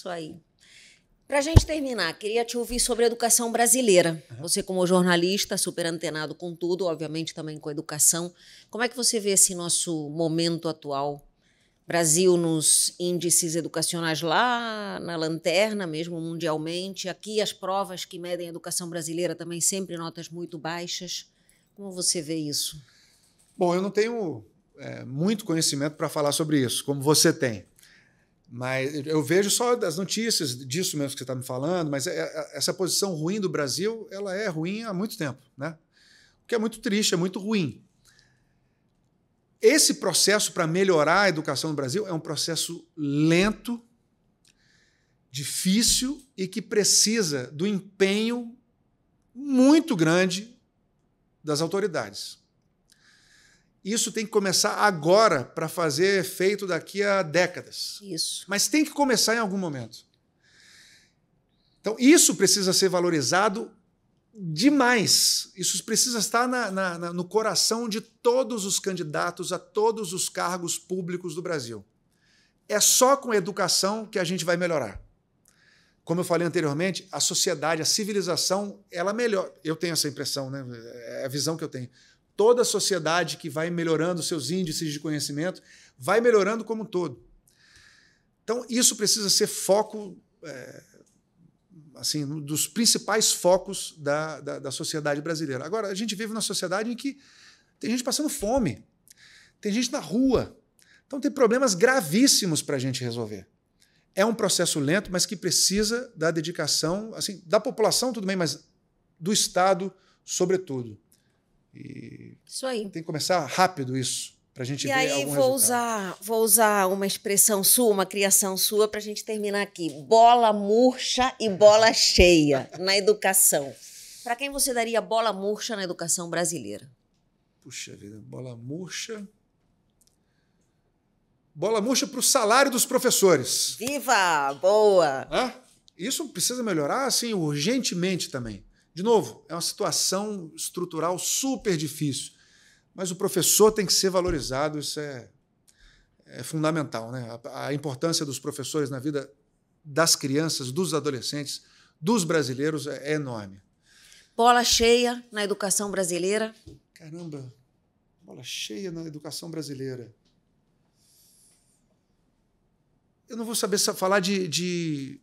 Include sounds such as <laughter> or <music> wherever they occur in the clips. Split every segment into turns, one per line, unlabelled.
Isso aí. Para a gente terminar, queria te ouvir sobre a educação brasileira. Uhum. Você, como jornalista, super antenado com tudo, obviamente também com a educação. Como é que você vê esse nosso momento atual? Brasil nos índices educacionais lá, na lanterna mesmo, mundialmente. Aqui as provas que medem a educação brasileira também sempre notas muito baixas. Como você vê isso?
Bom, eu não tenho é, muito conhecimento para falar sobre isso, como você tem. Mas eu vejo só das notícias disso mesmo que você está me falando, mas é, é, essa posição ruim do Brasil, ela é ruim há muito tempo, né? O que é muito triste, é muito ruim. Esse processo para melhorar a educação no Brasil é um processo lento, difícil e que precisa do empenho muito grande das autoridades. Isso tem que começar agora para fazer efeito daqui a décadas. Isso. Mas tem que começar em algum momento. Então, isso precisa ser valorizado demais. Isso precisa estar na, na, na, no coração de todos os candidatos a todos os cargos públicos do Brasil. É só com educação que a gente vai melhorar. Como eu falei anteriormente, a sociedade, a civilização, ela melhora. Eu tenho essa impressão, né? é a visão que eu tenho toda a sociedade que vai melhorando seus índices de conhecimento vai melhorando como um todo. Então, isso precisa ser foco, é, assim, um dos principais focos da, da, da sociedade brasileira. Agora, a gente vive numa sociedade em que tem gente passando fome, tem gente na rua. Então, tem problemas gravíssimos para a gente resolver. É um processo lento, mas que precisa da dedicação, assim, da população, tudo bem, mas do Estado, sobretudo. E isso aí. Tem que começar rápido isso para a gente e ver aí algum vou resultado.
usar vou usar uma expressão sua uma criação sua para a gente terminar aqui bola murcha e bola cheia na educação para quem você daria bola murcha na educação brasileira puxa vida bola murcha
bola murcha para o salário dos professores
viva
boa Hã? isso precisa melhorar assim urgentemente também de novo, é uma situação estrutural super difícil, mas o professor tem que ser valorizado, isso é, é fundamental. Né? A, a importância dos professores na vida das crianças, dos adolescentes, dos brasileiros é, é enorme.
Bola cheia na educação brasileira?
Caramba, bola cheia
na educação
brasileira eu não vou saber falar de, de,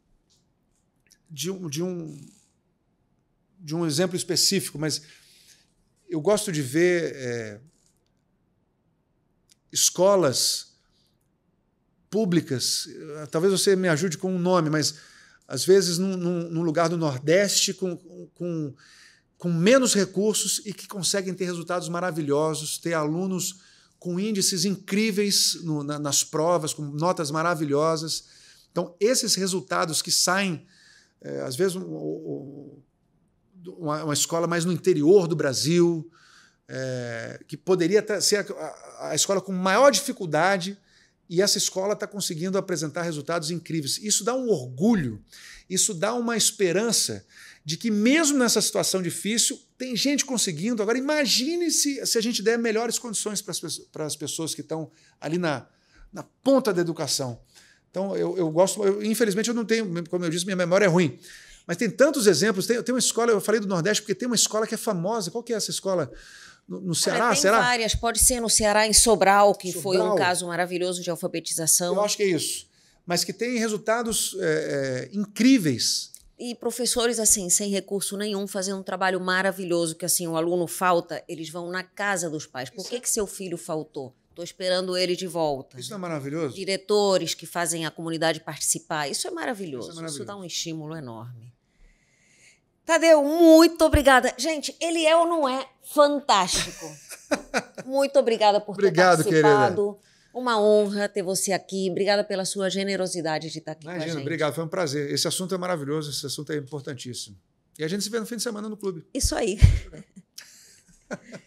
de, um, de um, de um exemplo específico, mas eu gosto de ver é, escolas públicas. Talvez você me ajude com um nome, mas às vezes num, num lugar do Nordeste com, com, com, menos recursos e que conseguem ter resultados maravilhosos, ter alunos com índices incríveis no, na, nas provas, com notas maravilhosas. Então, esses resultados que saem, é, às vezes, o, o, uma, uma escola mais no interior do Brasil, é, que poderia ser a, a, a, escola com maior dificuldade, e essa escola está conseguindo apresentar resultados incríveis. Isso dá um orgulho, isso dá uma esperança de que, mesmo nessa situação difícil, tem gente conseguindo. Agora, imagine se, se a gente der melhores condições para as pessoas que estão ali na, na ponta da educação. Então, eu, eu gosto, eu, infelizmente, eu não tenho, como eu disse, minha memória é ruim. Mas tem tantos exemplos. Tem, tem uma escola, eu falei do Nordeste, porque tem uma escola que é famosa. Qual que é essa escola? No, no Ceará, Olha, tem será? várias.
Pode ser no Ceará, em Sobral, que Sobral. foi um caso maravilhoso de alfabetização. Eu acho que é isso. Mas que tem resultados
é, é, incríveis
e professores assim sem recurso nenhum fazendo um trabalho maravilhoso que assim o aluno falta eles vão na casa dos pais por que, é que seu filho faltou Estou esperando ele de volta. Isso não é maravilhoso? Diretores que fazem a comunidade participar. Isso é maravilhoso. Isso, é maravilhoso. Isso dá um estímulo enorme. Tadeu, muito obrigada. Gente, ele é ou não é fantástico? <laughs> muito obrigada por Obrigado, ter participado. Querida. Uma honra ter você aqui. Obrigada pela sua generosidade de estar aqui Imagina, com a gente. Obrigado,
foi um prazer. Esse assunto é maravilhoso, esse assunto é importantíssimo. E a gente se vê no fim de semana no clube. Isso aí. <laughs>